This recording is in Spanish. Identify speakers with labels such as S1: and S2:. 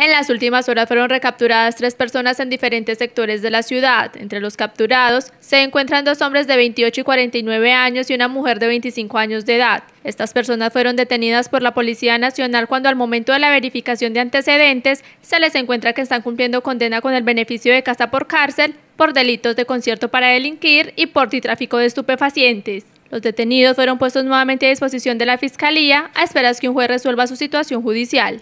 S1: En las últimas horas fueron recapturadas tres personas en diferentes sectores de la ciudad. Entre los capturados se encuentran dos hombres de 28 y 49 años y una mujer de 25 años de edad. Estas personas fueron detenidas por la Policía Nacional cuando al momento de la verificación de antecedentes se les encuentra que están cumpliendo condena con el beneficio de casa por cárcel por delitos de concierto para delinquir y por tráfico de estupefacientes. Los detenidos fueron puestos nuevamente a disposición de la Fiscalía a esperas que un juez resuelva su situación judicial.